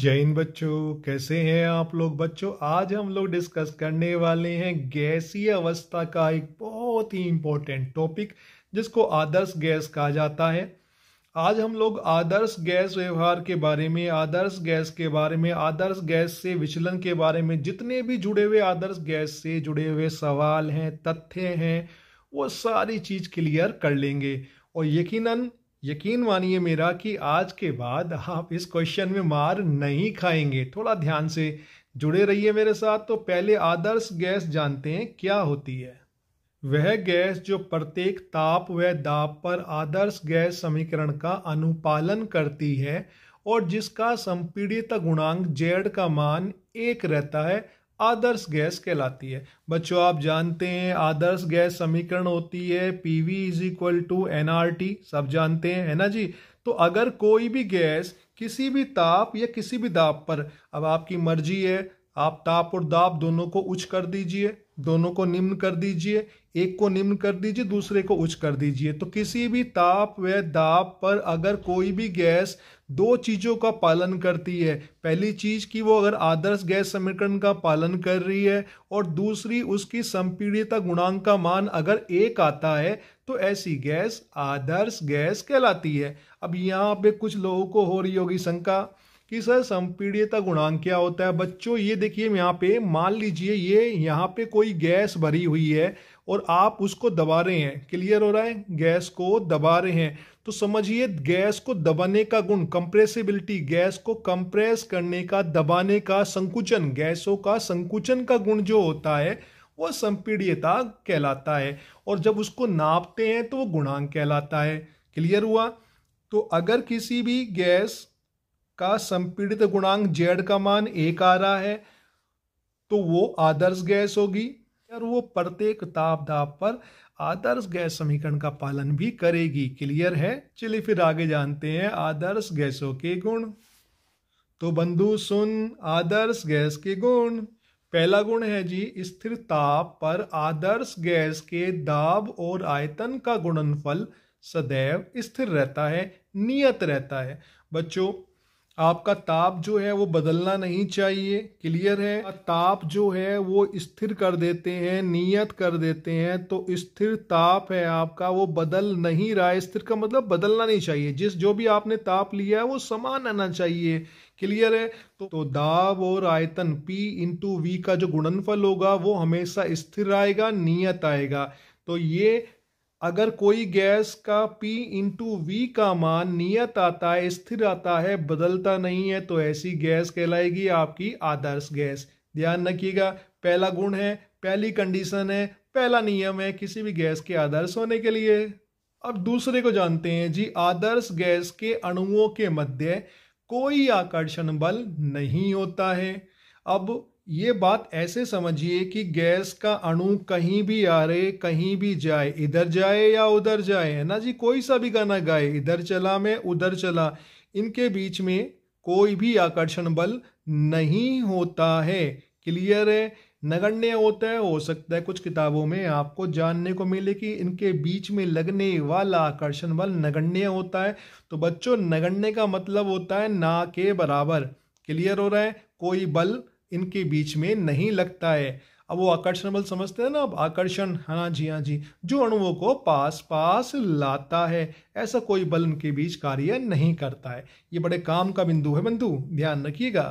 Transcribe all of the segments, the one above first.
जय हिंद बच्चों कैसे हैं आप लोग बच्चों आज हम लोग डिस्कस करने वाले हैं गैसीय अवस्था का एक बहुत ही इम्पोर्टेंट टॉपिक जिसको आदर्श गैस कहा जाता है आज हम लोग आदर्श गैस व्यवहार के बारे में आदर्श गैस के बारे में आदर्श गैस से विचलन के बारे में जितने भी जुड़े हुए आदर्श गैस से जुड़े हुए सवाल हैं तथ्य हैं वो सारी चीज़ क्लियर कर लेंगे और यकीनन यकीन मानिए मेरा कि आज के बाद आप इस क्वेश्चन में मार नहीं खाएंगे थोड़ा ध्यान से जुड़े रहिए मेरे साथ तो पहले आदर्श गैस जानते हैं क्या होती है वह गैस जो प्रत्येक ताप व दाब पर आदर्श गैस समीकरण का अनुपालन करती है और जिसका संपीड़ित गुणांक जेड का मान एक रहता है आदर्श गैस कहलाती है बच्चों आप जानते हैं आदर्श गैस समीकरण होती है P V is equal to N R T सब जानते हैं है ना जी तो अगर कोई भी गैस किसी भी ताप या किसी भी दाब पर अब आपकी मर्जी है आप ताप और दाब दोनों को उच्च कर दीजिए दोनों को निम्न कर दीजिए एक को निम्न कर दीजिए दूसरे को उच्च कर दीजिए तो किसी भी ताप व दाप पर अगर कोई भी गैस दो चीज़ों का पालन करती है पहली चीज़ की वो अगर आदर्श गैस समीकरण का पालन कर रही है और दूसरी उसकी संपीड़ता गुणांक का मान अगर एक आता है तो ऐसी गैस आदर्श गैस कहलाती है अब यहाँ पे कुछ लोगों को हो रही होगी शंका कि सर संपीड़ियता गुणांक क्या होता है बच्चों ये देखिए यहाँ पे मान लीजिए ये यहाँ पे कोई गैस भरी हुई है और आप उसको दबा रहे हैं क्लियर हो रहा है गैस को दबा रहे हैं तो समझिए गैस को दबाने का गुण कंप्रेसिबिलिटी गैस को कंप्रेस करने का दबाने का संकुचन गैसों का संकुचन का गुण जो होता है वह संपीड़ियता कहलाता है और जब उसको नापते हैं तो वह गुणांक कहलाता है क्लियर हुआ तो अगर किसी भी गैस का संपीड़ित गुणांक जेड का मान एक आ रहा है तो वो आदर्श गैस होगी और वो प्रत्येक ताप दाप पर आदर्श गैस समीकरण का पालन भी करेगी क्लियर है चलिए फिर आगे जानते हैं आदर्श गैसों के गुण तो बंधु सुन आदर्श गैस के गुण पहला गुण है जी स्थिर ताप पर आदर्श गैस के दाब और आयतन का गुणनफल सदैव स्थिर रहता है नियत रहता है बच्चों आपका ताप जो है वो बदलना नहीं चाहिए क्लियर है ताप जो है वो स्थिर कर देते हैं नियत कर देते हैं तो स्थिर ताप है आपका वो बदल नहीं रहा है स्थिर का मतलब बदलना नहीं चाहिए जिस जो भी आपने ताप लिया है वो समान आना चाहिए क्लियर है तो, तो दाब और आयतन P इंटू वी का जो गुणनफल होगा वो हमेशा स्थिर आएगा नियत आएगा तो ये अगर कोई गैस का P इंटू वी का मान नियत आता है स्थिर आता है बदलता नहीं है तो ऐसी गैस कहलाएगी आपकी आदर्श गैस ध्यान रखिएगा पहला गुण है पहली कंडीशन है पहला नियम है किसी भी गैस के आदर्श होने के लिए अब दूसरे को जानते हैं जी आदर्श गैस के अणुओं के मध्य कोई आकर्षण बल नहीं होता है अब ये बात ऐसे समझिए कि गैस का अणु कहीं भी आ रहे कहीं भी जाए इधर जाए या उधर जाए है ना जी कोई सा भी गाना गाए इधर चला मैं उधर चला इनके बीच में कोई भी आकर्षण बल नहीं होता है क्लियर है नगण्य होता है हो सकता है कुछ किताबों में आपको जानने को मिले कि इनके बीच में लगने वाला आकर्षण बल नगण्य होता है तो बच्चों नगण्य का मतलब होता है ना के बराबर क्लियर हो रहा है कोई बल इनके बीच में नहीं लगता है अब वो आकर्षण बल समझते हैं ना अब आकर्षण हाँ ना जी हाँ जी जो अणुओं को पास पास लाता है ऐसा कोई बल उनके बीच कार्य नहीं करता है ये बड़े काम का बिंदु है बंधु ध्यान रखिएगा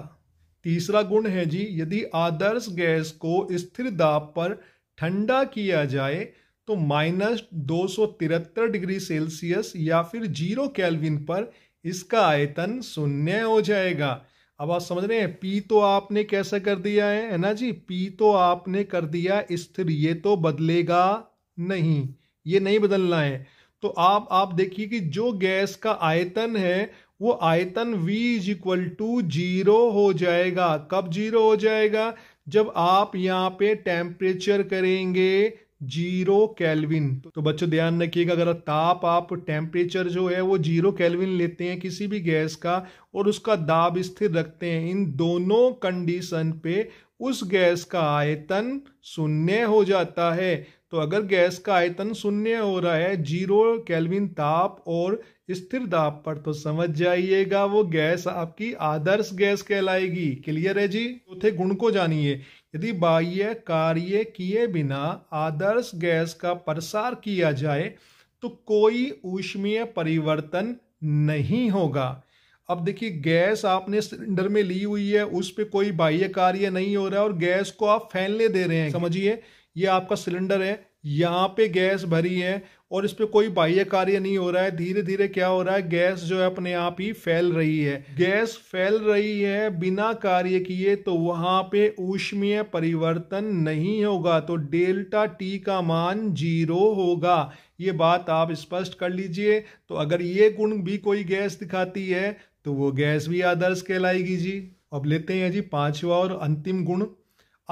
तीसरा गुण है जी यदि आदर्श गैस को स्थिर दाब पर ठंडा किया जाए तो माइनस दो डिग्री सेल्सियस या फिर जीरो कैलविन पर इसका आयतन शून्य हो जाएगा अब आप समझ रहे हैं पी तो आपने कैसा कर दिया है है ना जी पी तो आपने कर दिया स्थिर ये तो बदलेगा नहीं ये नहीं बदलना है तो आप आप देखिए कि जो गैस का आयतन है वो आयतन V is equal to zero हो जाएगा कब जीरो हो जाएगा जब आप यहाँ पे टेम्परेचर करेंगे जीरो कैलविन तो बच्चों ध्यान रखिएगा अगर ताप आप टेम्परेचर जो है वो जीरो कैलविन लेते हैं किसी भी गैस का और उसका दाब स्थिर रखते हैं इन दोनों कंडीशन पे उस गैस का आयतन शून्य हो जाता है तो अगर गैस का आयतन शून्य हो रहा है जीरो कैलविन ताप और स्थिर दाब पर तो समझ जाइएगा वो गैस आपकी आदर्श गैस कहलाएगी क्लियर है जी चौथे गुण को जानिए यदि बाह्य कार्य किए बिना आदर्श गैस का प्रसार किया जाए तो कोई ऊष्मीय परिवर्तन नहीं होगा अब देखिए गैस आपने सिलेंडर में ली हुई है उस पर कोई बाह्य कार्य नहीं हो रहा है और गैस को आप फैलने दे रहे हैं समझिए ये आपका सिलेंडर है यहाँ पे गैस भरी है और इस पर कोई बाह्य कार्य नहीं हो रहा है धीरे धीरे क्या हो रहा है गैस जो है अपने आप ही फैल रही है गैस फैल रही है बिना कार्य किए तो वहां पे ऊष्मीय परिवर्तन नहीं होगा तो डेल्टा टी का मान जीरो होगा ये बात आप स्पष्ट कर लीजिए तो अगर ये गुण भी कोई गैस दिखाती है तो वो गैस भी आदर्श कहलाएगी जी अब लेते हैं जी पांचवा और अंतिम गुण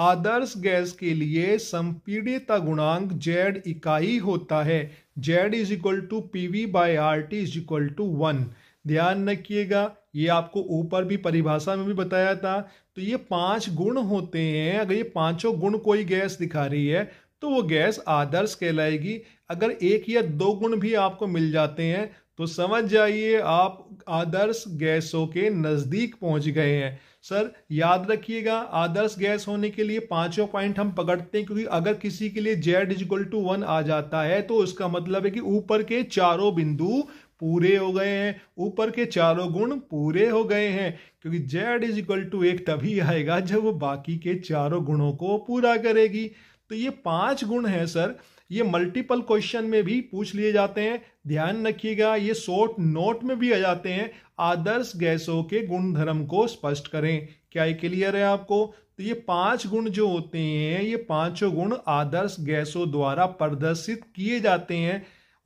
आदर्श गैस के लिए संपीडित गुणांक जेड इकाई होता है Z is equal to P V by R T is equal to one ध्यान रखिएगा ये आपको ऊपर भी परिभाषा में भी बताया था तो ये पांच गुण होते हैं अगर ये पांचों गुण कोई गैस दिखा रही है तो वो गैस आदर्श कहलाएगी अगर एक या दो गुण भी आपको मिल जाते हैं तो समझ जाइए आप आदर्श गैसों के नज़दीक पहुंच गए हैं सर याद रखिएगा आदर्श गैस होने के लिए पांचों पॉइंट हम पकड़ते हैं क्योंकि अगर किसी के लिए जेड इजक्वल टू वन आ जाता है तो उसका मतलब है कि ऊपर के चारों बिंदु पूरे हो गए हैं ऊपर के चारों गुण पूरे हो गए हैं क्योंकि जेड इज इक्वल टू एक तभी आएगा जब वो बाकी के चारों गुणों को पूरा करेगी तो ये पांच गुण हैं सर ये मल्टीपल क्वेश्चन में भी पूछ लिए जाते हैं ध्यान रखिएगा ये शॉर्ट नोट में भी आ जाते हैं आदर्श गैसों के गुण धर्म को स्पष्ट करें क्या ये क्लियर है आपको तो ये पांच गुण जो होते हैं ये पांचों गुण आदर्श गैसों द्वारा प्रदर्शित किए जाते हैं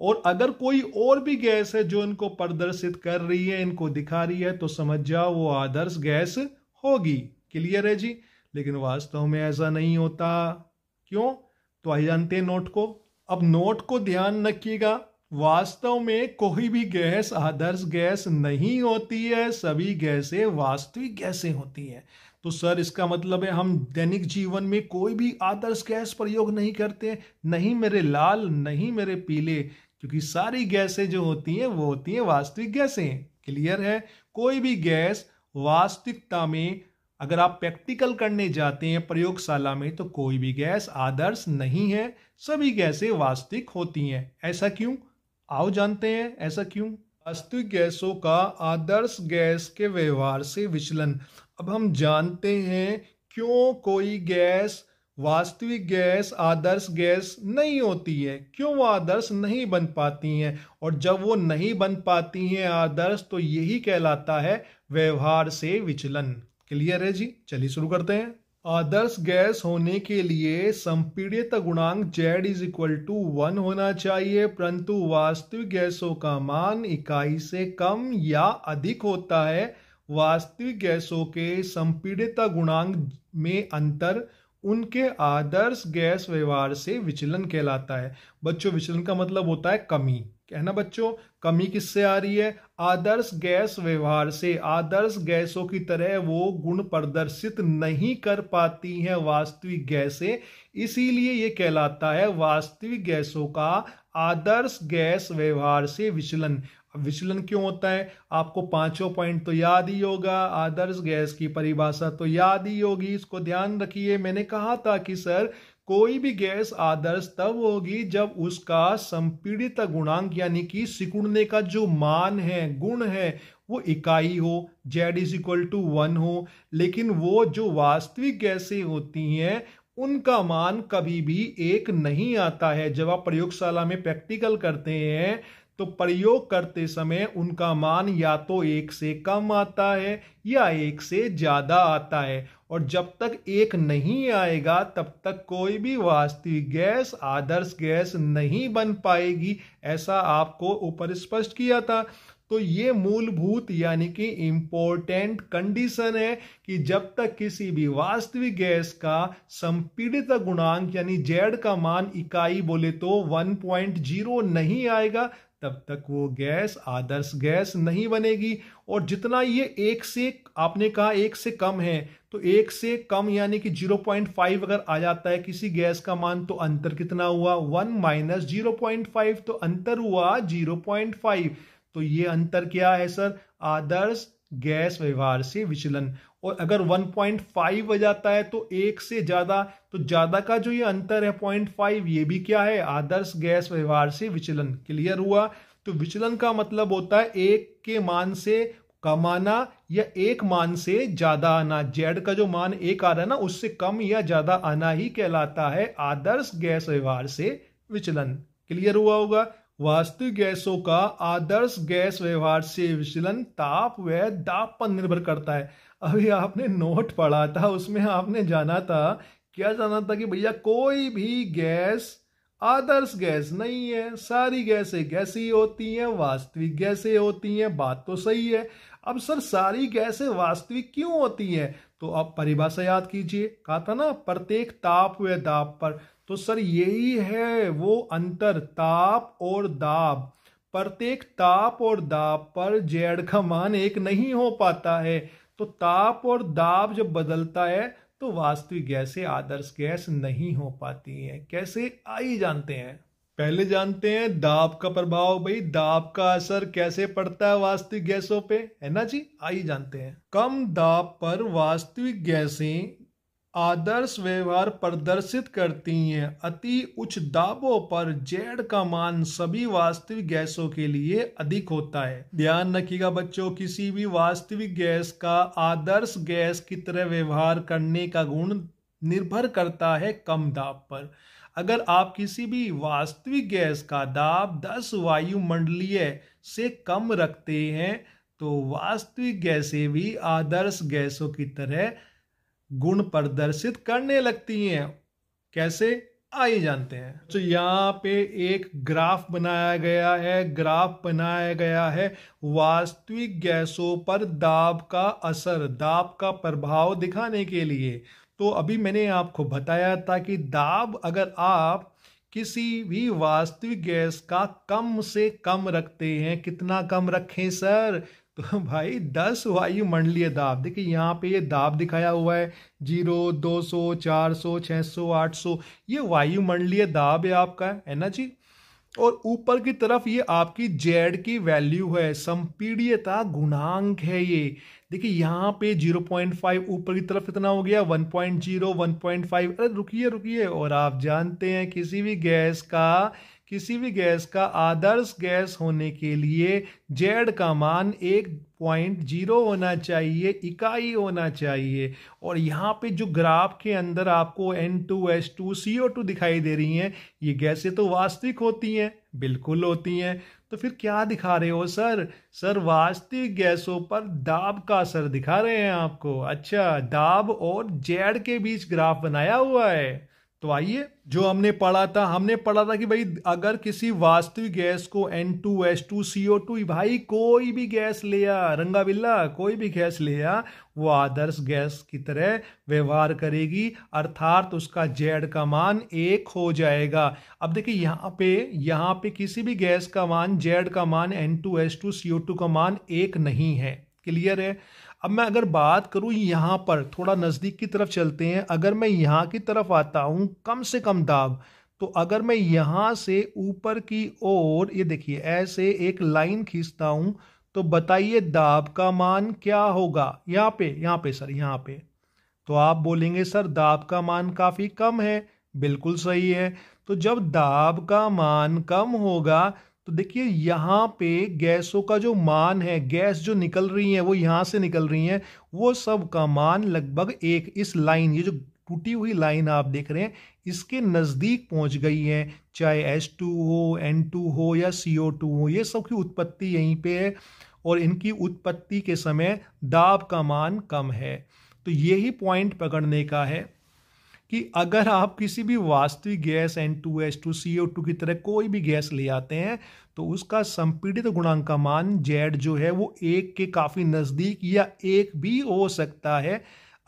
और अगर कोई और भी गैस है जो इनको प्रदर्शित कर रही है इनको दिखा रही है तो समझ जाओ वो आदर्श गैस होगी क्लियर है जी लेकिन वास्तव में ऐसा नहीं होता क्यों तो आइए जानते हैं नोट को अब नोट को ध्यान रखिएगा वास्तव में कोई भी गैस आदर्श गैस नहीं होती है सभी गैसें वास्तविक गैसें होती हैं तो सर इसका मतलब है हम दैनिक जीवन में कोई भी आदर्श गैस प्रयोग नहीं करते नहीं मेरे लाल नहीं मेरे पीले क्योंकि सारी गैसें जो होती हैं वो होती हैं वास्तविक गैसें क्लियर है कोई भी गैस वास्तविकता में अगर आप प्रैक्टिकल करने जाते हैं प्रयोगशाला में तो कोई भी गैस आदर्श नहीं है सभी गैसें वास्तविक होती हैं ऐसा क्यों आओ जानते हैं ऐसा क्यों वास्तविक गैसों का आदर्श गैस के व्यवहार से विचलन अब हम जानते हैं क्यों कोई गैस वास्तविक गैस आदर्श गैस नहीं होती है क्यों वो आदर्श नहीं बन पाती हैं और जब वो नहीं बन पाती हैं आदर्श तो यही कहलाता है व्यवहार से विचलन क्लियर है जी चलिए शुरू करते हैं आदर्श गैस होने के लिए संपीड़ित गुणांक Z is equal to one होना चाहिए परंतु वास्तविक गैसों का मान इकाई से कम या अधिक होता है वास्तविक गैसों के संपीड़ित गुणांक में अंतर उनके आदर्श गैस व्यवहार से विचलन कहलाता है बच्चों विचलन का मतलब होता है कमी है ना बच्चों कमी किससे आ रही है आदर्श गैस व्यवहार से आदर्श गैसों की तरह वो गुण प्रदर्शित नहीं कर पाती हैं वास्तविक गैसें इसीलिए ये कहलाता है वास्तविक गैसों का आदर्श गैस व्यवहार से विचलन विचलन क्यों होता है आपको पांचों पॉइंट तो याद ही होगा आदर्श गैस की परिभाषा तो याद ही होगी इसको ध्यान रखिए मैंने कहा था कि सर कोई भी गैस आदर्श तब होगी जब उसका संपीड़ित गुणांक यानी कि सिकुड़ने का जो मान है गुण है वो इकाई हो Z is equal to one हो लेकिन वो जो वास्तविक गैसें होती हैं उनका मान कभी भी एक नहीं आता है जब आप प्रयोगशाला में प्रैक्टिकल करते हैं तो प्रयोग करते समय उनका मान या तो एक से कम आता है या एक से ज़्यादा आता है और जब तक एक नहीं आएगा तब तक कोई भी वास्तविक गैस आदर्श गैस नहीं बन पाएगी ऐसा आपको ऊपर स्पष्ट किया था तो ये मूलभूत यानी कि इम्पोर्टेंट कंडीशन है कि जब तक किसी भी वास्तविक गैस का संपीड़ित गुणांक यानी जेड का मान इकाई बोले तो 1.0 नहीं आएगा तब तक वो गैस आदर्श गैस नहीं बनेगी और जितना ये एक से आपने कहा एक से कम है तो एक से कम यानी कि 0.5 अगर आ जाता है किसी गैस का मान तो अंतर कितना हुआ वन माइनस जीरो तो अंतर हुआ 0.5 तो ये अंतर क्या है सर आदर्श गैस व्यवहार से विचलन और अगर 1.5 हो जाता है तो एक से ज़्यादा तो ज़्यादा का जो ये अंतर है पॉइंट ये भी क्या है आदर्श गैस व्यवहार से विचलन क्लियर हुआ तो विचलन का मतलब होता है एक के मान से कम आना या एक मान से ज़्यादा आना जेड का जो मान एक आ रहा है ना उससे कम या ज़्यादा आना ही कहलाता है आदर्श गैस व्यवहार से विचलन क्लियर हुआ होगा वास्तविक गैसों का आदर्श गैस व्यवहार से विचलन ताप व दाप पर निर्भर करता है अभी आपने नोट पढ़ा था उसमें आपने जाना था क्या जाना था कि भैया कोई भी गैस आदर्श गैस नहीं है सारी गैसें गैसी होती हैं वास्तविक गैसें होती हैं बात तो सही है अब सर सारी गैसें वास्तविक क्यों होती हैं तो आप परिभाषा याद कीजिए कहा था ना प्रत्येक ताप व दाप पर तो सर यही है वो अंतर ताप और दाब प्रत्येक ताप और दाब पर जेड का मान एक नहीं हो पाता है तो ताप और दाब जब बदलता है तो वास्तविक गैसें आदर्श गैस नहीं हो पाती हैं कैसे आई जानते हैं पहले जानते हैं दाब का प्रभाव भाई दाब का असर कैसे पड़ता है वास्तविक गैसों पे है ना जी आई जानते हैं कम दाब पर वास्तविक गैसें आदर्श व्यवहार प्रदर्शित करती हैं अति उच्च दाबों पर जेड का मान सभी वास्तविक गैसों के लिए अधिक होता है ध्यान रखिएगा बच्चों किसी भी वास्तविक गैस का आदर्श गैस की तरह व्यवहार करने का गुण निर्भर करता है कम दाब पर अगर आप किसी भी वास्तविक गैस का दाब 10 वायुमंडलीय से कम रखते हैं तो वास्तविक गैसें भी आदर्श गैसों की तरह गुण प्रदर्शित करने लगती हैं कैसे आइए जानते हैं तो यहाँ पे एक ग्राफ बनाया गया है ग्राफ बनाया गया है वास्तविक गैसों पर दाब का असर दाब का प्रभाव दिखाने के लिए तो अभी मैंने आपको बताया था कि दाब अगर आप किसी भी वास्तविक गैस का कम से कम रखते हैं कितना कम रखें सर तो भाई दस वायुमंडलीय दाब देखिए यहाँ पे ये दाब दिखाया हुआ है जीरो दो सौ चार सौ छः सौ आठ सौ ये वायुमंडलीय दाब है आपका है ना जी और ऊपर की तरफ ये आपकी जेड की वैल्यू है संपीड़ियता गुणांक है ये देखिए यहाँ पे 0.5 ऊपर की तरफ कितना हो गया 1.0 1.5 अरे रुकिए रुकिए और आप जानते हैं किसी भी गैस का किसी भी गैस का आदर्श गैस होने के लिए जेड का मान एक पॉइंट जीरो होना चाहिए इकाई होना चाहिए और यहाँ पे जो ग्राफ के अंदर आपको N two S two C O two दिखाई दे रही हैं ये गैसें तो वास्तविक होती हैं बिल्कुल होती हैं तो फिर क्या दिखा रहे हो सर सर वास्तविक गैसों पर दाब का असर दिखा रहे हैं आपको अच्छा दाब और जेड के बीच ग्राफ बनाया हुआ है तो आइए जो हमने पढ़ा था हमने पढ़ा था कि भाई अगर किसी वास्तविक गैस को N two S two C O two भाई कोई भी गैस ले आ रंगाबिल्ला कोई भी गैस ले आ वो आदर्श गैस की तरह व्यवहार करेगी अर्थात उसका जेड का मान एक हो जाएगा अब देखिए यहाँ पे यहाँ पे किसी भी गैस का मान जेड का मान N two S two C O two का मान एक नहीं है क्लियर है अब मैं अगर बात करूँ यहाँ पर थोड़ा नज़दीक की तरफ चलते हैं अगर मैं यहाँ की तरफ आता हूँ कम से कम दाब तो अगर मैं यहाँ से ऊपर की ओर ये देखिए ऐसे एक लाइन खींचता हूँ तो बताइए दाब का मान क्या होगा यहाँ पे यहाँ पे सर यहाँ पे तो आप बोलेंगे सर दाब का मान काफ़ी कम है बिल्कुल सही है तो जब दाब का मान कम होगा तो देखिए यहाँ पे गैसों का जो मान है गैस जो निकल रही है वो यहाँ से निकल रही है वो सब का मान लगभग एक इस लाइन ये जो टूटी हुई लाइन आप देख रहे हैं इसके नज़दीक पहुँच गई है चाहे एस टू हो एन टू हो या सी ओ टू हो ये सब की उत्पत्ति यहीं पे है और इनकी उत्पत्ति के समय दाब का मान कम है तो यही पॉइंट पकड़ने का है कि अगर आप किसी भी वास्तविक gas N two S two C O two की तरह कोई भी गैस ले आते हैं तो उसका संपीड़ित गुणांक का मान जेड जो है वो एक के काफ़ी नज़दीक या एक भी हो सकता है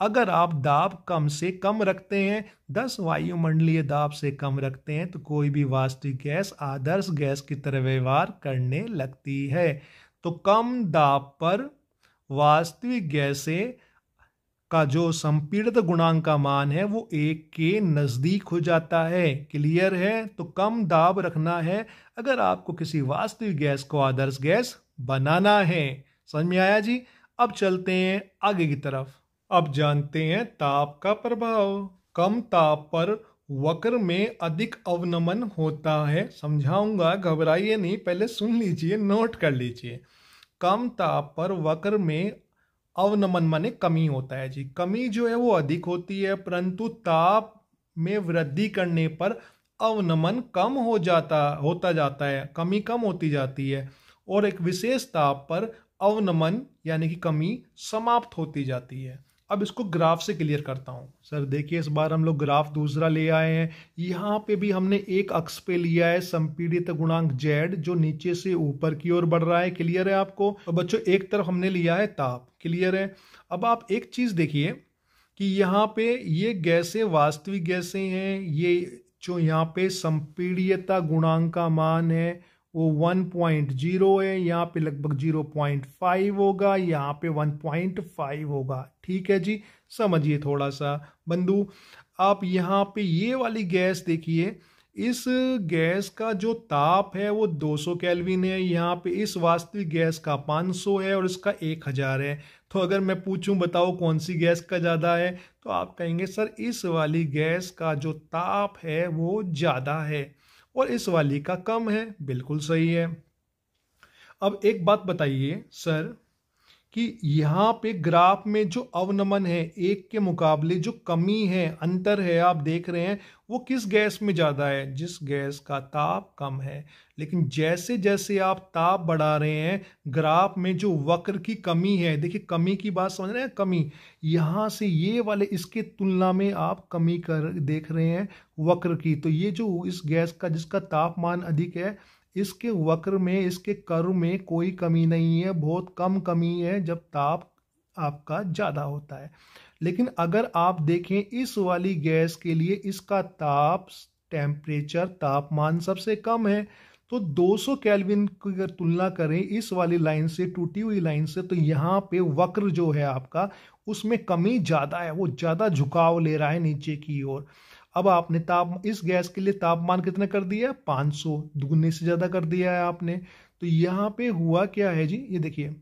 अगर आप दाब कम से कम रखते हैं दस वायुमंडलीय दाब से कम रखते हैं तो कोई भी वास्तविक गैस आदर्श गैस की तरह व्यवहार करने लगती है तो कम दाब पर वास्तविक गैसें का जो संपीड़ित गुणांक का मान है वो एक के नज़दीक हो जाता है क्लियर है तो कम दाब रखना है अगर आपको किसी वास्तविक गैस को आदर्श गैस बनाना है समझ में आया जी अब चलते हैं आगे की तरफ अब जानते हैं ताप का प्रभाव कम ताप पर वक्र में अधिक अवनमन होता है समझाऊंगा घबराइए नहीं पहले सुन लीजिए नोट कर लीजिए कम ताप पर वक्र में अवनमन माने कमी होता है जी कमी जो है वो अधिक होती है परंतु ताप में वृद्धि करने पर अवनमन कम हो जाता होता जाता है कमी कम होती जाती है और एक विशेष ताप पर अवनमन यानी कि कमी समाप्त होती जाती है अब इसको ग्राफ से क्लियर करता हूँ सर देखिए इस बार हम लोग ग्राफ दूसरा ले आए हैं यहाँ पे भी हमने एक अक्ष पे लिया है संपीड़ित गुणांक जेड जो नीचे से ऊपर की ओर बढ़ रहा है क्लियर है आपको तो बच्चों एक तरफ हमने लिया है ताप क्लियर है अब आप एक चीज़ देखिए कि यहाँ पे ये गैसें वास्तविक गैसें हैं ये जो यहाँ पे संपीड़ियता गुणांक का मान है वो वन पॉइंट जीरो है यहाँ पे लगभग जीरो पॉइंट फाइव होगा यहाँ पे वन पॉइंट फाइव होगा ठीक है जी समझिए थोड़ा सा बंधु आप यहाँ पे ये वाली गैस देखिए इस गैस का जो ताप है वो 200 कैलविन है यहाँ पे इस वास्तविक गैस का 500 है और इसका 1000 है तो अगर मैं पूछूं बताओ कौन सी गैस का ज़्यादा है तो आप कहेंगे सर इस वाली गैस का जो ताप है वो ज़्यादा है और इस वाली का कम है बिल्कुल सही है अब एक बात बताइए सर कि यहाँ पे ग्राफ में जो अवनमन है एक के मुकाबले जो कमी है अंतर है आप देख रहे हैं वो किस गैस में ज़्यादा है जिस गैस का ताप कम है लेकिन जैसे जैसे आप ताप बढ़ा रहे हैं ग्राफ में जो वक्र की कमी है देखिए कमी की बात समझ रहे हैं कमी यहाँ से ये वाले इसके तुलना में आप कमी कर देख रहे हैं वक्र की तो ये जो इस गैस का जिसका तापमान अधिक है इसके वक्र में इसके कर्व में कोई कमी नहीं है बहुत कम कमी है जब ताप आपका ज़्यादा होता है लेकिन अगर आप देखें इस वाली गैस के लिए इसका ताप टेम्परेचर तापमान सबसे कम है तो 200 कैलविन की अगर तुलना करें इस वाली लाइन से टूटी हुई लाइन से तो यहाँ पे वक्र जो है आपका उसमें कमी ज़्यादा है वो ज़्यादा झुकाव ले रहा है नीचे की ओर अब आपने ताप इस गैस के लिए तापमान कितना कर दिया पाँच सौ दुगुने से ज़्यादा कर दिया है आपने तो यहाँ पे हुआ क्या है जी ये देखिए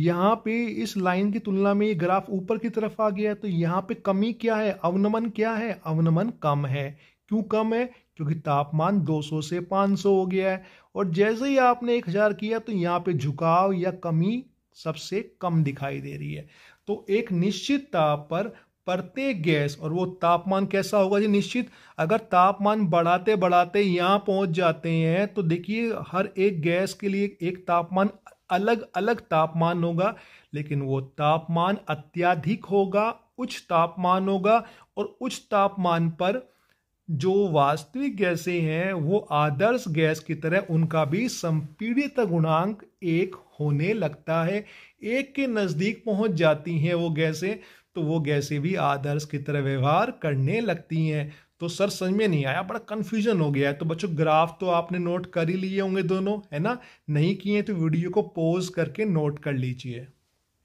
यहाँ पे इस लाइन की तुलना में ये ग्राफ ऊपर की तरफ आ गया है तो यहाँ पे कमी क्या है अवनमन क्या है अवनमन कम है क्यों कम है क्योंकि तापमान 200 से 500 हो गया है और जैसे ही आपने 1000 किया तो यहाँ पे झुकाव या कमी सबसे कम दिखाई दे रही है तो एक निश्चित ताप पर प्रत्येक गैस और वो तापमान कैसा होगा जी निश्चित अगर तापमान बढ़ाते बढ़ाते यहाँ पहुँच जाते हैं तो देखिए हर एक गैस के लिए एक तापमान अलग अलग तापमान होगा लेकिन वो तापमान अत्याधिक होगा उच्च तापमान होगा और उच्च तापमान पर जो वास्तविक गैसें हैं वो आदर्श गैस की तरह उनका भी संपीड़ित गुणांक एक होने लगता है एक के नज़दीक पहुंच जाती हैं वो गैसें तो वो गैसें भी आदर्श की तरह व्यवहार करने लगती हैं तो सर समझ में नहीं आया बड़ा कन्फ्यूजन हो गया है तो बच्चों ग्राफ तो आपने नोट कर ही लिए होंगे दोनों है ना नहीं किए तो वीडियो को पॉज करके नोट कर लीजिए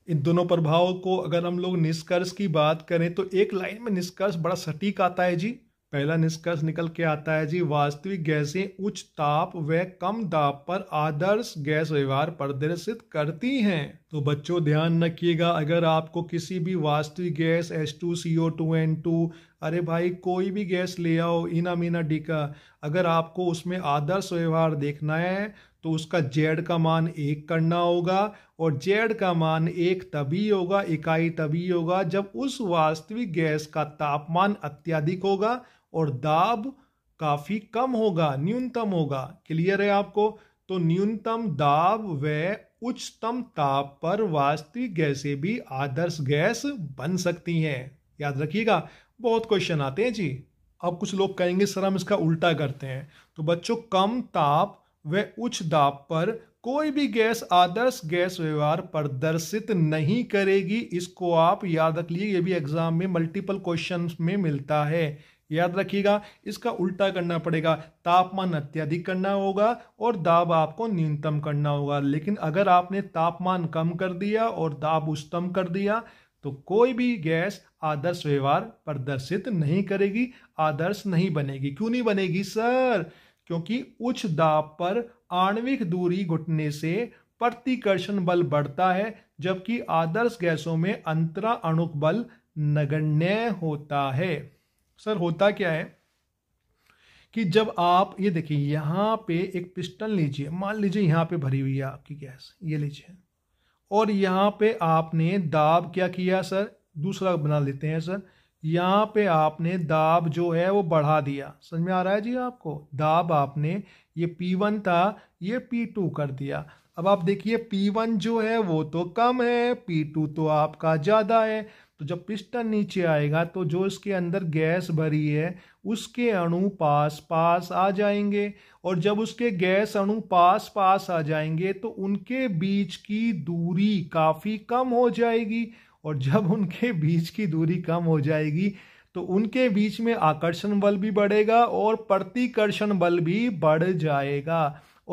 इन दोनों प्रभावों को अगर हम लोग निष्कर्ष की बात करें तो एक लाइन में निष्कर्ष बड़ा सटीक आता है जी पहला निष्कर्ष निकल के आता है जी वास्तविक गैसें उच्च ताप व कम दाब पर आदर्श गैस व्यवहार प्रदर्शित करती हैं तो बच्चों ध्यान रखिएगा अगर आपको किसी भी वास्तविक gas S two C O two N two अरे भाई कोई भी गैस ले आओ इना मीना डीका अगर आपको उसमें आदर्श व्यवहार देखना है तो उसका जेड का मान एक करना होगा और जेड का मान एक तभी होगा इकाई तभी होगा जब उस वास्तविक गैस का तापमान अत्यधिक होगा और दाब काफ़ी कम होगा न्यूनतम होगा क्लियर है आपको तो न्यूनतम दाब व उच्चतम ताप पर वास्तविक गैसें भी आदर्श गैस बन सकती हैं याद रखिएगा बहुत क्वेश्चन आते हैं जी अब कुछ लोग कहेंगे सर हम इसका उल्टा करते हैं तो बच्चों कम ताप व उच्च दाब पर कोई भी गैस आदर्श गैस व्यवहार प्रदर्शित नहीं करेगी इसको आप याद रख लिए ये भी एग्जाम में मल्टीपल क्वेश्चन में मिलता है याद रखिएगा इसका उल्टा करना पड़ेगा तापमान अत्यधिक करना होगा और दाब आपको न्यूनतम करना होगा लेकिन अगर आपने तापमान कम कर दिया और दाब उच्चतम कर दिया तो कोई भी गैस आदर्श व्यवहार प्रदर्शित नहीं करेगी आदर्श नहीं बनेगी क्यों नहीं बनेगी सर क्योंकि उच्च दाब पर आणविक दूरी घुटने से प्रतिकर्षण बल बढ़ता है जबकि आदर्श गैसों में अंतरा अणुक बल नगण्य होता है सर होता क्या है कि जब आप ये देखिए यहाँ पे एक पिस्टन लीजिए मान लीजिए यहाँ पे भरी हुई है आपकी गैस ये लीजिए और यहाँ पे आपने दाब क्या किया सर दूसरा बना लेते हैं सर यहाँ पे आपने दाब जो है वो बढ़ा दिया समझ में आ रहा है जी आपको दाब आपने ये P1 था ये P2 कर दिया अब आप देखिए P1 जो है वो तो कम है P2 तो आपका ज़्यादा है तो जब पिस्टन नीचे आएगा तो जो इसके अंदर गैस भरी है उसके अणु पास पास आ जाएंगे और जब उसके गैस अणु पास पास आ जाएंगे तो उनके बीच की दूरी काफ़ी कम हो जाएगी और जब उनके बीच की दूरी कम हो जाएगी तो उनके बीच में आकर्षण बल भी बढ़ेगा और प्रतिकर्षण बल भी बढ़ जाएगा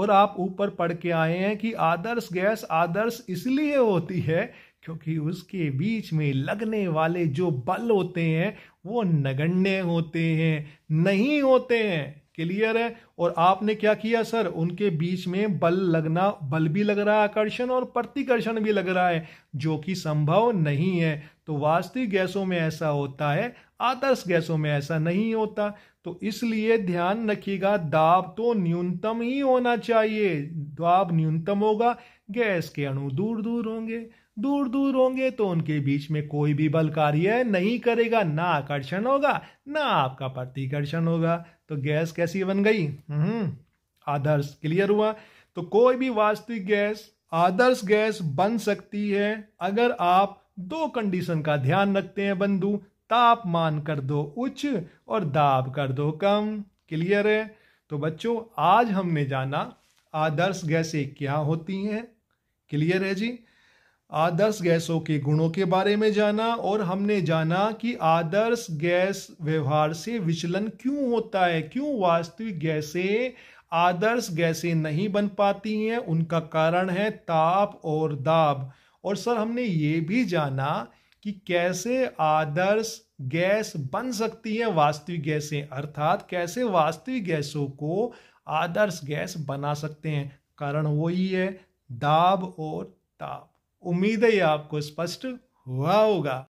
और आप ऊपर पढ़ के आए हैं कि आदर्श गैस आदर्श इसलिए होती है क्योंकि उसके बीच में लगने वाले जो बल होते हैं वो नगण्य होते हैं नहीं होते हैं क्लियर है और आपने क्या किया सर उनके बीच में बल लगना बल भी लग रहा है आकर्षण और प्रतिकर्षण भी लग रहा है जो कि संभव नहीं है तो वास्तविक गैसों में ऐसा होता है आदर्श गैसों में ऐसा नहीं होता तो इसलिए ध्यान रखिएगा दाब तो न्यूनतम ही होना चाहिए दाब न्यूनतम होगा गैस के अणु दूर दूर होंगे दूर दूर होंगे तो उनके बीच में कोई भी बल कार्य नहीं करेगा ना आकर्षण होगा ना आपका प्रतिकर्षण होगा तो गैस कैसी बन गई हम्म, आदर्श क्लियर हुआ तो कोई भी वास्तविक गैस आदर्श गैस बन सकती है अगर आप दो कंडीशन का ध्यान रखते हैं बंधु तापमान कर दो उच्च और दाब कर दो कम क्लियर है तो बच्चों आज हमने जाना आदर्श गैसें क्या होती हैं क्लियर है जी आदर्श गैसों के गुणों के बारे में जाना और हमने जाना कि आदर्श गैस व्यवहार से विचलन क्यों होता है क्यों वास्तविक गैसें आदर्श गैसें नहीं बन पाती हैं उनका कारण है ताप और दाब और सर हमने ये भी जाना कि कैसे आदर्श गैस बन सकती है वास्तविक गैसें अर्थात कैसे वास्तविक गैसों को आदर्श गैस बना सकते हैं कारण वही है दाब और ताप उम्मीद है आपको स्पष्ट हुआ होगा